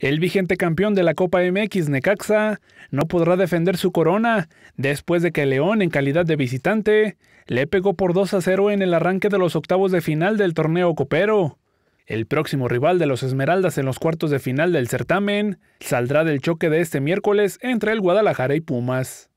El vigente campeón de la Copa MX, Necaxa, no podrá defender su corona después de que León, en calidad de visitante, le pegó por 2 a 0 en el arranque de los octavos de final del torneo copero. El próximo rival de los Esmeraldas en los cuartos de final del certamen saldrá del choque de este miércoles entre el Guadalajara y Pumas.